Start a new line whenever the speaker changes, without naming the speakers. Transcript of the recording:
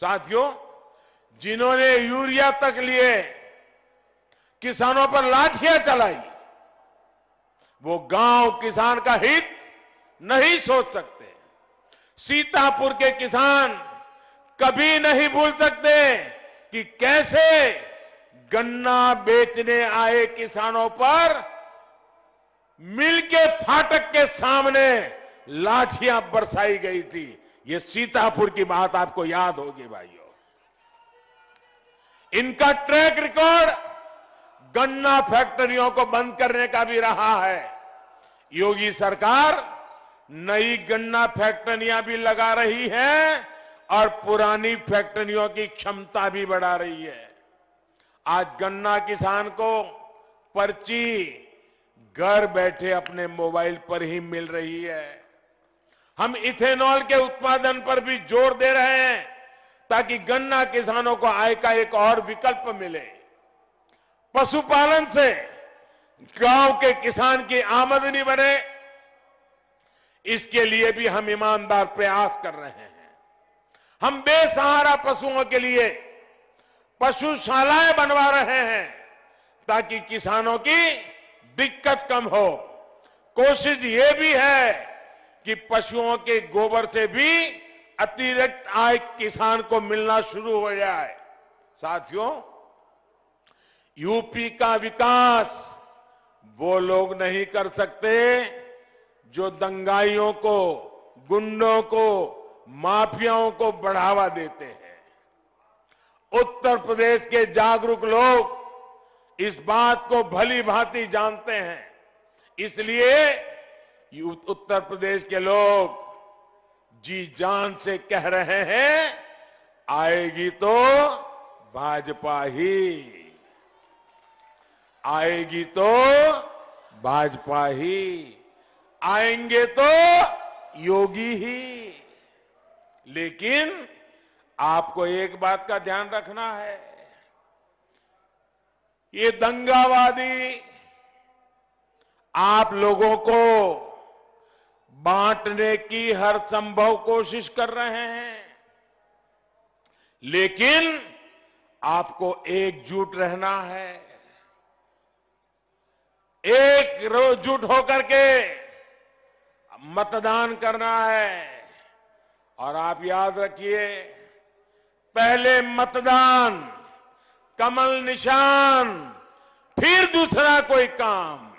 साथियों जिन्होंने यूरिया तक लिए किसानों पर लाठियां चलाई वो गांव किसान का हित नहीं सोच सकते सीतापुर के किसान कभी नहीं भूल सकते कि कैसे गन्ना बेचने आए किसानों पर मिल के फाटक के सामने लाठियां बरसाई गई थी ये सीतापुर की बात आपको याद होगी भाइयों इनका ट्रैक रिकॉर्ड गन्ना फैक्ट्रियों को बंद करने का भी रहा है योगी सरकार नई गन्ना फैक्ट्रियां भी लगा रही है और पुरानी फैक्ट्रियों की क्षमता भी बढ़ा रही है आज गन्ना किसान को पर्ची घर बैठे अपने मोबाइल पर ही मिल रही है हम इथेनॉल के उत्पादन पर भी जोर दे रहे हैं ताकि गन्ना किसानों को आय का एक और विकल्प मिले पशुपालन से गांव के किसान की आमदनी बने इसके लिए भी हम ईमानदार प्रयास कर रहे हैं हम बेसहारा पशुओं के लिए पशुशालाएं बनवा रहे हैं ताकि किसानों की दिक्कत कम हो कोशिश ये भी है कि पशुओं के गोबर से भी अतिरिक्त आय किसान को मिलना शुरू हो जाए साथियों यूपी का विकास वो लोग नहीं कर सकते जो दंगाइयों को गुंडों को माफियाओं को बढ़ावा देते हैं उत्तर प्रदेश के जागरूक लोग इस बात को भली भांति जानते हैं इसलिए उत्तर प्रदेश के लोग जी जान से कह रहे हैं आएगी तो भाजपा ही आएगी तो भाजपा ही आएंगे तो योगी ही लेकिन आपको एक बात का ध्यान रखना है ये दंगावादी आप लोगों को बांटने की हर संभव कोशिश कर रहे हैं लेकिन आपको एकजुट रहना है एक रोजुट होकर के मतदान करना है और आप याद रखिए पहले मतदान कमल निशान फिर दूसरा कोई काम